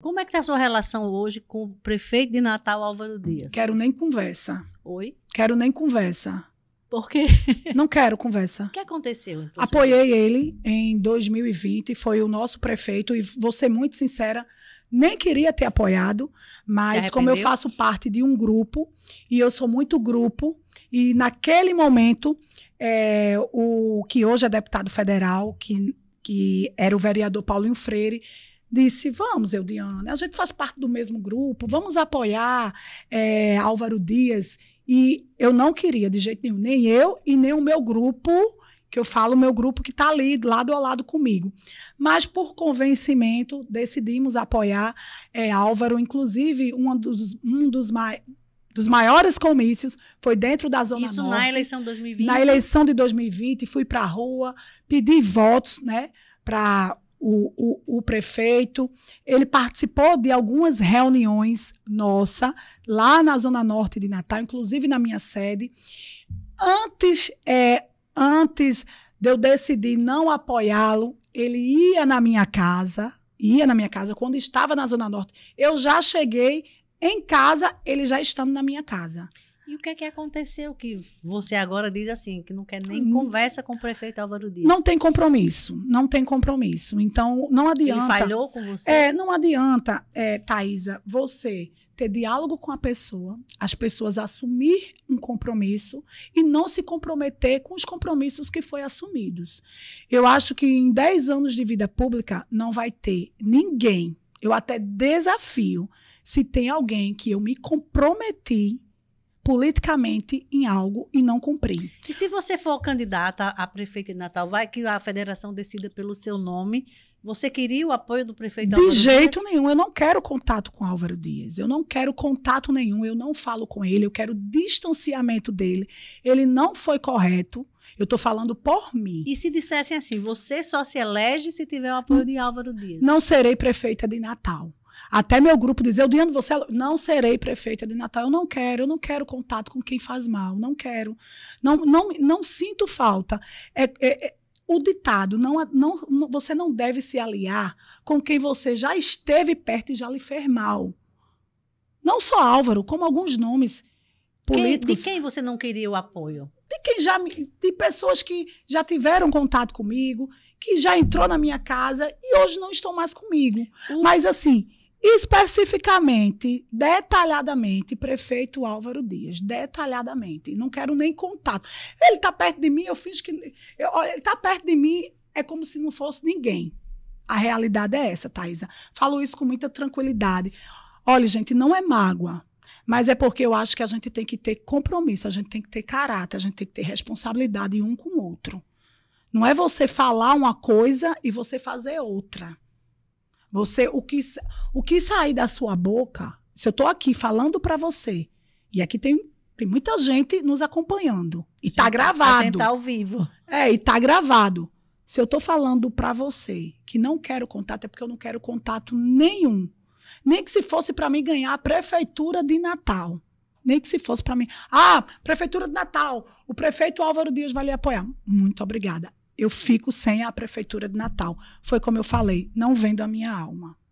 Como é que está a sua relação hoje com o prefeito de Natal, Álvaro Dias? Quero nem conversa. Oi? Quero nem conversa. Por quê? Não quero conversa. O que aconteceu? Apoiei ele em 2020, foi o nosso prefeito, e vou ser muito sincera, nem queria ter apoiado, mas como eu faço parte de um grupo, e eu sou muito grupo, e naquele momento, é, o que hoje é deputado federal, que, que era o vereador Paulinho Freire, disse: Vamos, Eudiana, a gente faz parte do mesmo grupo, vamos apoiar é, Álvaro Dias. E eu não queria de jeito nenhum, nem eu e nem o meu grupo, que eu falo, o meu grupo que está ali, lado a lado comigo. Mas, por convencimento, decidimos apoiar é, Álvaro, inclusive, um dos, um dos mais dos maiores comícios foi dentro da Zona Isso Norte. Isso na eleição de 2020? Na eleição de 2020, fui para a rua, pedi votos né, para o, o, o, prefeito, ele participou de algumas reuniões nossa lá na Zona Norte de Natal, inclusive na minha sede. Antes, é, antes de eu decidir não apoiá-lo, ele ia na minha casa, ia na minha casa quando estava na Zona Norte. Eu já cheguei em casa, ele já estando na minha casa. E o que é que aconteceu que você agora diz assim, que não quer nem hum. conversa com o prefeito Álvaro Dias? Não tem compromisso, não tem compromisso. Então, não adianta... Ele falhou com você? É, não adianta, é, Thaisa, você ter diálogo com a pessoa, as pessoas assumir um compromisso e não se comprometer com os compromissos que foram assumidos. Eu acho que em 10 anos de vida pública não vai ter ninguém, eu até desafio, se tem alguém que eu me comprometi politicamente em algo e não cumprir. E se você for candidata a prefeita de Natal, vai que a federação decida pelo seu nome. Você queria o apoio do prefeito de Álvaro De jeito Dias? nenhum, eu não quero contato com Álvaro Dias. Eu não quero contato nenhum, eu não falo com ele, eu quero distanciamento dele. Ele não foi correto. Eu estou falando por mim. E se dissessem assim, você só se elege se tiver o apoio de Álvaro Dias? Não serei prefeita de Natal. Até meu grupo dizer, Eudiano, você é não serei prefeita de Natal, eu não quero, eu não quero contato com quem faz mal, não quero. Não, não, não sinto falta. É, é, é, o ditado, não, não, você não deve se aliar com quem você já esteve perto e já lhe fez mal. Não só Álvaro, como alguns nomes políticos. Quem, de quem você não queria o apoio? De quem já de pessoas que já tiveram contato comigo, que já entrou na minha casa e hoje não estão mais comigo. Mas assim, Especificamente, detalhadamente, prefeito Álvaro Dias, detalhadamente. Não quero nem contato. Ele está perto de mim, eu fiz que. Eu, ele está perto de mim, é como se não fosse ninguém. A realidade é essa, Thaisa. Falo isso com muita tranquilidade. Olha, gente, não é mágoa, mas é porque eu acho que a gente tem que ter compromisso, a gente tem que ter caráter, a gente tem que ter responsabilidade um com o outro. Não é você falar uma coisa e você fazer outra. Você o que o que sair da sua boca, se eu estou aqui falando para você, e aqui tem tem muita gente nos acompanhando e está gravado. Tá ao vivo. É, e está gravado. Se eu estou falando para você que não quero contato, é porque eu não quero contato nenhum. Nem que se fosse para mim ganhar a prefeitura de Natal. Nem que se fosse para mim. Ah, prefeitura de Natal, o prefeito Álvaro Dias vai lhe apoiar. Muito obrigada eu fico sem a prefeitura de Natal. Foi como eu falei, não vendo a minha alma.